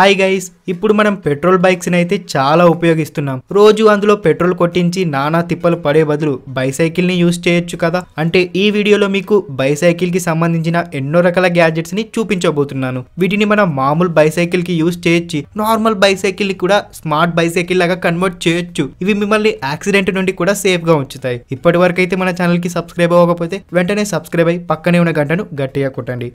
hi guys ఇప్పుడు మనం petrol ని అయితే చాలా ఉపయోగిస్తున్నాం రోజు అందులో పెట్రోల్ కొట్టించి నానా తిప్పలు పడే బదులు బైసైకిల్ని యూస్ చేయొచ్చు కదా అంటే ఈ వీడియోలో మీకు బైసైకిల్ కి సంబంధించిన ఎన్నో రకాల ని చూపించబోతున్నాను వీటిని మనం మామూలు బైసైకిల్ కి యూస్ చేయొచ్చు నార్మల్ బైసైకిల్ ని కూడా స్మార్ట్ బైసైకిల్ లాగా కన్వర్ట్ చేయొచ్చు ఇవి మిమ్మల్ని యాక్సిడెంట్ నుండి కూడా సేఫ్గా ఉంచుతాయి ఇప్పటి వరకు అయితే మన ఛానల్ కి సబ్స్క్రైబ్ అవ్వకపోతే వెంటనే సబ్స్క్రైబ్ అయి పక్కనే ఉన్న గంటను గట్టిగా కొట్టండి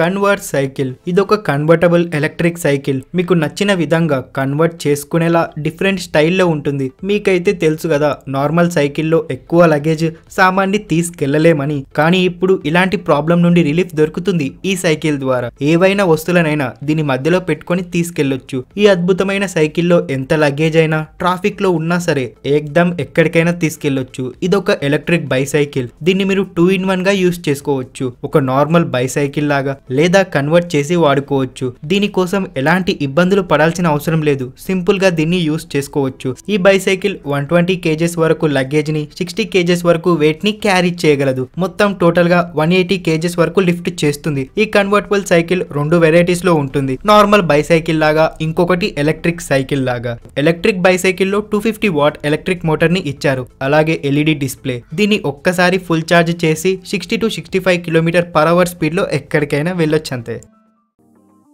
కన్వర్ట్ సైకిల్ ఇది ఒక కన్వర్టబుల్ ఎలక్ట్రిక్ సైకిల్ మీకు నచ్చిన విధంగా కన్వర్ట్ చేసుకునేలా డిఫరెంట్ స్టైల్లో ఉంటుంది మీకైతే తెలుసు కదా నార్మల్ సైకిల్లో ఎక్కువ లగేజ్ సామాన్ని తీసుకెళ్లలేమని కానీ ఇప్పుడు ఇలాంటి ప్రాబ్లం నుండి రిలీఫ్ దొరుకుతుంది ఈ సైకిల్ ద్వారా ఏవైనా వస్తువులనైనా దీని మధ్యలో పెట్టుకొని తీసుకెళ్లొచ్చు ఈ అద్భుతమైన సైకిల్లో ఎంత లగేజ్ అయినా ట్రాఫిక్ లో ఉన్నా సరే ఏక్దమ్ ఎక్కడికైనా తీసుకెళ్లొచ్చు ఇది ఒక ఎలక్ట్రిక్ బైసైకిల్ దీన్ని మీరు టూ ఇన్ వన్ గా యూస్ చేసుకోవచ్చు ఒక నార్మల్ బైసైకిల్ లాగా లేదా కన్వర్ట్ చేసి వాడుకోవచ్చు దీనికోసం ఎలాంటి ఇబ్బందులు పడాల్సిన అవసరం లేదు సింపుల్ గా దీన్ని యూస్ చేసుకోవచ్చు ఈ బైసైకిల్ వన్ ట్వంటీ కేజెస్ వరకు లగేజ్ ని సిక్స్టీ కేజెస్ వరకు వెయిట్ ని క్యారీ చేయగలదు మొత్తం టోటల్ గా వన్ ఎయిటీ కేజెస్ వరకు లిఫ్ట్ చేస్తుంది ఈ కన్వర్టబుల్ సైకిల్ రెండు వెరైటీస్ లో ఉంటుంది నార్మల్ బైసైకిల్ లాగా ఇంకొకటి ఎలక్ట్రిక్ సైకిల్ లాగా ఎలక్ట్రిక్ బైసైకిల్ లో టూ ఫిఫ్టీ వాట్ ఎలక్ట్రిక్ ని ఇచ్చారు అలాగే ఎల్ఈడి డిస్ప్లే e దీన్ని ఒక్కసారి ఫుల్ ఛార్జ్ చేసి sixty to sixty five kilometer per hour లో ఎక్కడికైనా తీసుకునే వెళ్ళొచ్చు అంతే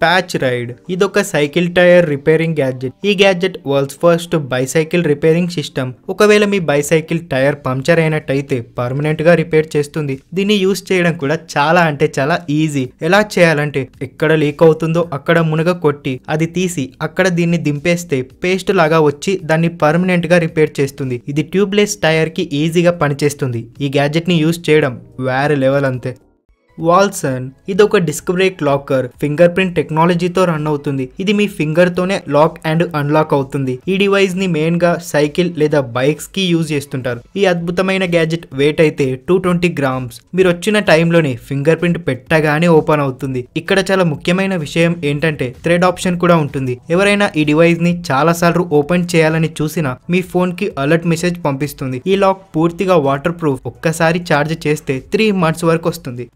ప్యాచ్ రైడ్ ఇది ఒక సైకిల్ టైర్ రిపేరింగ్ గ్యాడ్జెట్ ఈ gadget world's first bicycle repairing system ఒకవేళ మీ బైసైకిల్ టైర్ పంక్చర్ అయినట్టయితే పర్మనెంట్ గా రిపేర్ చేస్తుంది దీన్ని యూస్ చేయడం కూడా చాలా అంటే చాలా ఈజీ ఎలా చేయాలంటే ఎక్కడ లీక్ అవుతుందో అక్కడ మునగ కొట్టి అది తీసి అక్కడ దీన్ని దింపేస్తే పేస్ట్ లాగా వచ్చి దాన్ని పర్మనెంట్ గా రిపేర్ చేస్తుంది ఇది ట్యూబ్లెస్ టైర్ కి ఈజీగా పనిచేస్తుంది ఈ గ్యాడ్జెట్ ని యూస్ చేయడం వేరే లెవెల్ అంతే వాల్సన్ ఇది ఒక disc brake locker finger print టెక్నాలజీతో రన్ అవుతుంది ఇది మీ ఫింగర్ తోనే లాక్ అండ్ అన్లాక్ అవుతుంది ఈ డివైస్ ని మెయిన్ గా సైకిల్ లేదా బైక్స్ కి యూజ్ చేస్తుంటారు ఈ అద్భుతమైన గ్యాజెట్ వెయిట్ అయితే టూ ట్వంటీ గ్రామ్స్ మీరు వచ్చిన టైంలోనే ఫింగర్ ప్రింట్ పెట్టగానే ఓపెన్ అవుతుంది ఇక్కడ చాలా ముఖ్యమైన విషయం ఏంటంటే థ్రెడ్ ఆప్షన్ కూడా ఉంటుంది ఎవరైనా ఈ డివైస్ ని చాలా సార్లు ఓపెన్ చేయాలని చూసినా మీ ఫోన్ కి అలర్ట్ మెసేజ్ పంపిస్తుంది ఈ లాక్ పూర్తిగా వాటర్ ప్రూఫ్ ఒక్కసారి చార్జ్ చేస్తే త్రీ మంత్స్ వరకు వస్తుంది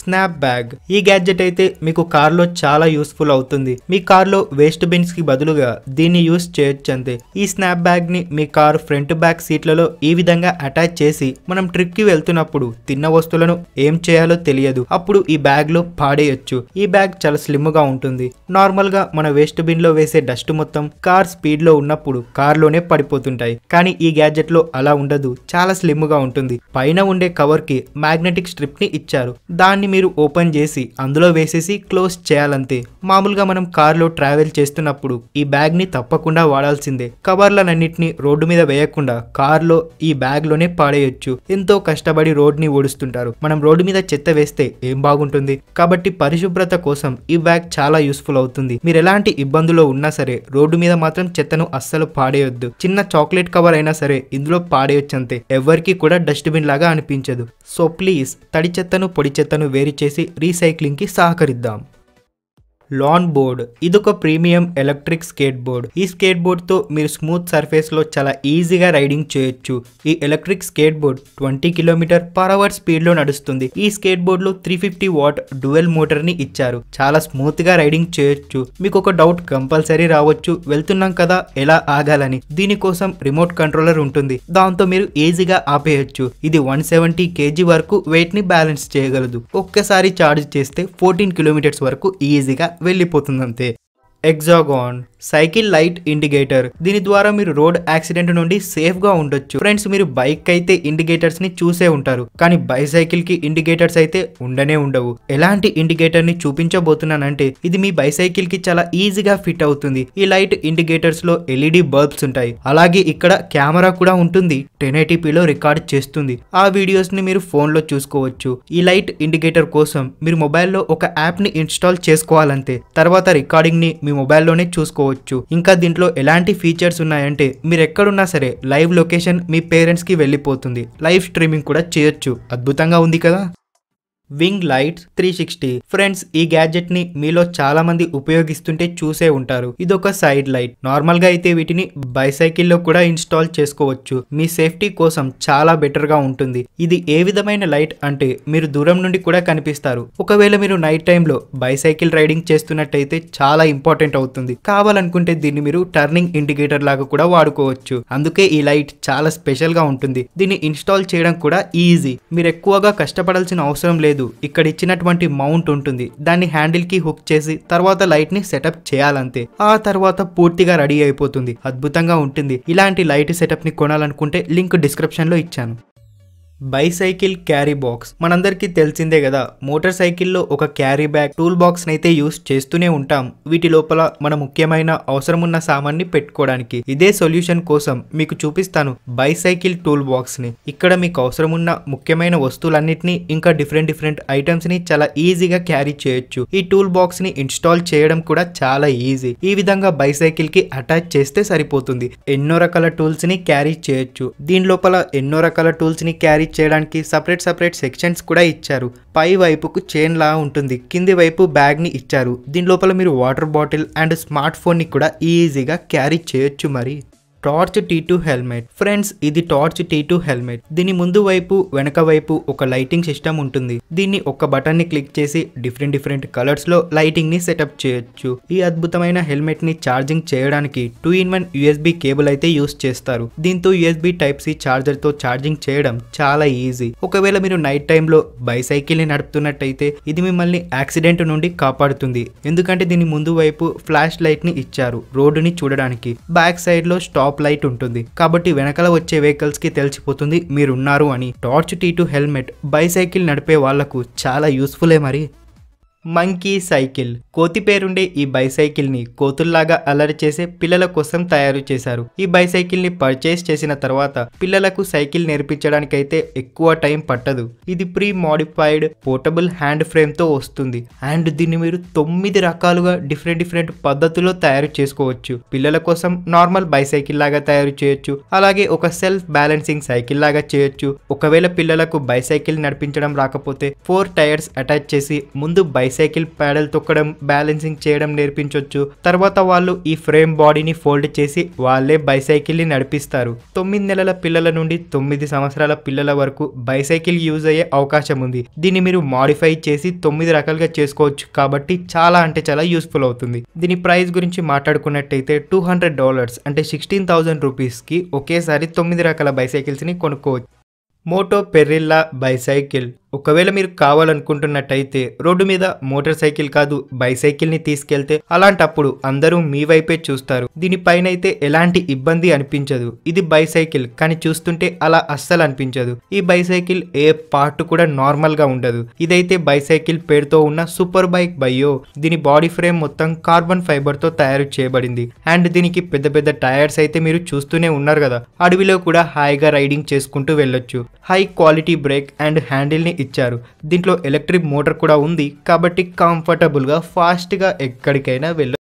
స్నాప్ బ్యాగ్ ఈ గ్యాడ్జెట్ అయితే మీకు కార్లో చాలా యూస్ఫుల్ అవుతుంది మీ కార్లో వేస్ట్ బిన్స్ కి బదులుగా దీన్ని యూస్ చేయొచ్చు అంతే ఈ స్నాప్ బ్యాగ్ ని మీ కార్ ఫ్రంట్ బ్యాక్ సీట్లలో ఈ విధంగా అటాచ్ చేసి మనం ట్రిప్ కి వెళ్తున్నప్పుడు తిన్న వస్తువులను ఏం చేయాలో తెలియదు అప్పుడు ఈ బ్యాగ్ లో పాడేయచ్చు ఈ బ్యాగ్ చాలా స్లిమ్ గా ఉంటుంది నార్మల్ గా మన వేస్ట్ బిన్ లో వేసే డస్ట్ మొత్తం కార్ స్పీడ్ లో ఉన్నప్పుడు కార్ లోనే పడిపోతుంటాయి కానీ ఈ గ్యాడ్జెట్ లో అలా ఉండదు చాలా స్లిమ్ గా ఉంటుంది పైన ఉండే కవర్ కి మ్యాగ్నెటిక్ స్ట్రిప్ ని ఇచ్చారు దాని దాన్ని మీరు ఓపెన్ చేసి అందులో వేసేసి క్లోజ్ చేయాలంతే మామూలుగా మనం కారులో ట్రావెల్ చేస్తున్నప్పుడు ఈ బ్యాగ్ని తప్పకుండా వాడాల్సిందే కవర్లనన్నింటినీ రోడ్డు మీద వేయకుండా కారులో ఈ బ్యాగ్లోనే పాడేయొచ్చు ఎంతో కష్టపడి రోడ్ని ఓడుస్తుంటారు మనం రోడ్డు మీద చెత్త వేస్తే ఏం బాగుంటుంది కాబట్టి పరిశుభ్రత కోసం ఈ బ్యాగ్ చాలా యూస్ఫుల్ అవుతుంది మీరు ఎలాంటి ఇబ్బందులో ఉన్నా సరే రోడ్డు మీద మాత్రం చెత్తను అస్సలు పాడేయొద్దు చిన్న చాక్లెట్ కవర్ అయినా సరే ఇందులో పాడేయొచ్చు అంతే ఎవరికి కూడా డస్ట్బిన్ లాగా అనిపించదు సో ప్లీజ్ తడి చెత్తను పొడి చెత్తను వేరు చేసి రీసైక్లింగ్కి సహకరిద్దాం లాన్ బోర్డ్ ఇది ఒక ప్రీమియం ఎలక్ట్రిక్ స్కేట్ బోర్డ్ ఈ స్కేట్ బోర్డ్ తో మీరు స్మూత్ సర్ఫేస్ లో చాలా ఈజీగా రైడింగ్ చేయొచ్చు ఈ electric skate board twenty kilometer per hour లో నడుస్తుంది ఈ స్కేట్ బోర్డ్ లో త్రీ ఫిఫ్టీ వాట్ మోటార్ ని ఇచ్చారు చాలా స్మూత్ గా రైడింగ్ చేయొచ్చు మీకు ఒక డౌట్ కంపల్సరీ రావచ్చు వెళ్తున్నాం కదా ఎలా ఆగాలని దీనికోసం రిమోట్ కంట్రోలర్ ఉంటుంది దాంతో మీరు ఈజీగా ఆపేయచ్చు ఇది వన్ సెవెంటీ కేజీ వరకు వెయిట్ ని బ్యాలెన్స్ చేయగలదు ఒక్కసారి చార్జ్ చేస్తే ఫోర్టీన్ కిలోమీటర్స్ వరకు ఈజీగా వెళ్ళిపోతుందంతే ఎగ్జాగాన్ సైకిల్ లైట్ ఇండికేటర్ దీని ద్వారా మీరు రోడ్ యాక్సిడెంట్ నుండి సేఫ్ గా ఉండొచ్చు ఫ్రెండ్స్ మీరు బైక్ అయితే ఇండికేటర్స్ ని చూసే ఉంటారు కానీ బైసైకిల్ కి ఇండికేటర్స్ అయితే ఉండనే ఉండవు ఎలాంటి ఇండికేటర్ ని చూపించబోతున్నానంటే ఇది మీ బైసైకిల్ కి చాలా ఈజీగా ఫిట్ అవుతుంది ఈ లైట్ ఇండికేటర్స్ లో ఎల్ఈడి బల్బ్స్ ఉంటాయి అలాగే ఇక్కడ కెమెరా కూడా ఉంటుంది టెన్ లో రికార్డ్ చేస్తుంది ఆ వీడియోస్ ని మీరు ఫోన్ లో చూసుకోవచ్చు ఈ లైట్ ఇండికేటర్ కోసం మీరు మొబైల్లో ఒక యాప్ ని ఇన్స్టాల్ చేసుకోవాలంతే తర్వాత రికార్డింగ్ ని మీ మొబైల్లోనే చూసుకోవచ్చు ఇంకా దీంట్లో ఎలాంటి ఫీచర్స్ ఉన్నాయంటే మీరు ఎక్కడున్నా సరే లైవ్ లొకేషన్ మీ పేరెంట్స్కి వెళ్ళిపోతుంది లైవ్ స్ట్రీమింగ్ కూడా చేయొచ్చు అద్భుతంగా ఉంది కదా wing lights three sixty friends ఈ గ్యాడ్జెట్ ని మీలో చాలా మంది ఉపయోగిస్తుంటే చూసే ఉంటారు ఇదొక సైడ్ లైట్ నార్మల్ గా అయితే వీటిని బైసైకిల్ లో కూడా ఇన్స్టాల్ చేసుకోవచ్చు మీ సేఫ్టీ కోసం చాలా బెటర్ గా ఉంటుంది ఇది ఏ విధమైన లైట్ అంటే మీరు దూరం నుండి కూడా కనిపిస్తారు ఒకవేళ మీరు నైట్ టైంలో బైసైకిల్ రైడింగ్ చేస్తున్నట్టయితే చాలా ఇంపార్టెంట్ అవుతుంది కావాలనుకుంటే దీన్ని మీరు టర్నింగ్ ఇండికేటర్ లాగా కూడా వాడుకోవచ్చు అందుకే ఈ లైట్ చాలా స్పెషల్ గా ఉంటుంది దీన్ని ఇన్స్టాల్ చేయడం కూడా ఈజీ మీరు ఎక్కువగా కష్టపడాల్సిన అవసరం లేదు లేదు ఇక్కడ ఇచ్చినటువంటి మౌంట్ ఉంటుంది దాన్ని హ్యాండిల్ కి హుక్ చేసి తర్వాత లైట్ ని సెటప్ చేయాలంతే ఆ తర్వాత పూర్తిగా రెడీ అయిపోతుంది అద్భుతంగా ఉంటుంది ఇలాంటి లైట్ సెటప్ ని కొనాలనుకుంటే లింక్ డిస్క్రిప్షన్ లో ఇచ్చాను బైసైకిల్ క్యారీ బాక్స్ మనందరికీ తెలిసిందే కదా మోటార్ సైకిల్లో ఒక క్యారీ బ్యాగ్ టూల్ బాక్స్ అయితే యూస్ చేస్తూనే ఉంటాం వీటి లోపల మన ముఖ్యమైన అవసరం ఉన్న సామాన్ని పెట్టుకోవడానికి ఇదే సొల్యూషన్ కోసం మీకు చూపిస్తాను బైసైకిల్ టూల్ బాక్స్ ని ఇక్కడ మీకు అవసరం ఉన్న ముఖ్యమైన వస్తువులన్నింటినీ ఇంకా డిఫరెంట్ డిఫరెంట్ ఐటమ్స్ ని చాలా ఈజీగా క్యారీ చేయొచ్చు ఈ టూల్ బాక్స్ ని ఇన్స్టాల్ చేయడం కూడా చాలా ఈజీ ఈ విధంగా బైసైకిల్ కి అటాచ్ చేస్తే సరిపోతుంది ఎన్నో రకాల టూల్స్ ని క్యారీ చేయొచ్చు దీని లోపల ఎన్నో రకాల టూల్స్ ని క్యారీ మేనేజ్ చేయడానికి సపరేట్ సపరేట్ సెక్షన్స్ కూడా ఇచ్చారు పై వైపుకు చైన్ లా ఉంటుంది కింది వైపు బ్యాగ్ని ఇచ్చారు దీని లోపల మీరు వాటర్ బాటిల్ అండ్ స్మార్ట్ ఫోన్ని కూడా ఈజీగా క్యారీ చేయొచ్చు మరి torch T two helmet friends ఇది టార్చ్ టీ టూ హెల్మెట్ దీని ముందు వైపు వెనక వైపు ఒక లైటింగ్ సిస్టమ్ ఉంటుంది దీన్ని ఒక బటన్ ని క్లిక్ చేసి డిఫరెంట్ డిఫరెంట్ కలర్స్ లో లైటింగ్ ని సెటప్ చేయొచ్చు ఈ అద్భుతమైన హెల్మెట్ ని ఛార్జింగ్ చేయడానికి two in one USB cable అయితే యూస్ చేస్తారు దీంతో యుఎస్బి టైప్ సి చార్జర్ తో ఛార్జింగ్ చేయడం చాలా ఈజీ ఒకవేళ మీరు నైట్ లో బైసైకిల్ ని నడుపుతున్నట్టయితే ఇది మిమ్మల్ని యాక్సిడెంట్ నుండి కాపాడుతుంది ఎందుకంటే దీని ముందు వైపు ఫ్లాష్ లైట్ ని ఇచ్చారు రోడ్డుని చూడడానికి బ్యాక్ సైడ్ లో స్టాప్ లైట్ ఉంటుంది కాబట్టి వెనకల వచ్చే వెహికల్స్ కి తెలిసిపోతుంది మీరున్నారు అని torch T two helmet bicycle నడిపే వాళ్లకు చాలా యూస్ఫుల్ మరి మంకీ సైకిల్ కోతి పేరుండే ఈ బైసైకిల్ ని కోతుల్లాగా అలరి చేసే పిల్లల కోసం తయారు చేశారు ఈ బైసైకిల్ ని పర్చేస్ చేసిన తర్వాత పిల్లలకు సైకిల్ నేర్పించడానికి అయితే ఎక్కువ టైం పట్టదు ఇది pre modified portable hand frame తో వస్తుంది అండ్ దీన్ని మీరు తొమ్మిది రకాలుగా డిఫరెంట్ డిఫరెంట్ పద్ధతుల్లో తయారు చేసుకోవచ్చు పిల్లల కోసం నార్మల్ బైసైకిల్ లాగా తయారు చేయొచ్చు అలాగే ఒక సెల్ఫ్ బ్యాలెన్సింగ్ సైకిల్ లాగా చేయొచ్చు ఒకవేళ పిల్లలకు బైసైకిల్ నడిపించడం రాకపోతే ఫోర్ టైర్స్ అటాచ్ చేసి ముందు బై బైసైకిల్ ప్యాడల్ తొక్కడం బ్యాలెన్సింగ్ చేయడం నేర్పించవచ్చు తర్వాత వాళ్ళు ఈ ఫ్రేమ్ బాడీని ఫోల్డ్ చేసి వాళ్ళే బైసైకిల్ని నడిపిస్తారు తొమ్మిది నెలల పిల్లల నుండి తొమ్మిది సంవత్సరాల పిల్లల వరకు బైసైకిల్ యూజ్ అయ్యే అవకాశం ఉంది దీన్ని మీరు మాడిఫై చేసి తొమ్మిది రకాలుగా చేసుకోవచ్చు కాబట్టి చాలా అంటే చాలా యూస్ఫుల్ అవుతుంది దీని ప్రైస్ గురించి మాట్లాడుకున్నట్టయితే టూ హండ్రెడ్ డాలర్స్ అంటే సిక్స్టీన్ థౌసండ్ రూపీస్కి ఒకేసారి తొమ్మిది రకాల బైసైకిల్స్ని కొనుక్కోవచ్చు మోటో పెర్రిల్లా బైసైకిల్ ఒకవేళ మీరు కావాలనుకుంటున్నట్టయితే రోడ్డు మీద మోటార్ సైకిల్ కాదు బైసైకిల్ని తీసుకెళ్తే అలాంటప్పుడు అందరూ మీ వైపే చూస్తారు దీనిపైనైతే ఎలాంటి ఇబ్బంది అనిపించదు ఇది బైసైకిల్ కానీ చూస్తుంటే అలా అస్సలు అనిపించదు ఈ బైసైకిల్ ఏ పార్ట్ కూడా నార్మల్ గా ఉండదు ఇదైతే బైసైకిల్ పేరుతో ఉన్న సూపర్ బైక్ బయో దీని బాడీ ఫ్రేమ్ మొత్తం కార్బన్ ఫైబర్ తో తయారు చేయబడింది అండ్ దీనికి పెద్ద పెద్ద టైర్స్ అయితే మీరు చూస్తూనే ఉన్నారు కదా అడవిలో కూడా హాయిగా రైడింగ్ చేసుకుంటూ వెళ్ళొచ్చు high quality brake and handle ని ఇచ్చారు దీంట్లో ఎలక్ట్రిక్ మోటార్ కూడా ఉంది కాబట్టి కంఫర్టబుల్గా ఫాస్ట్గా ఎక్కడికైనా వెళ్ళ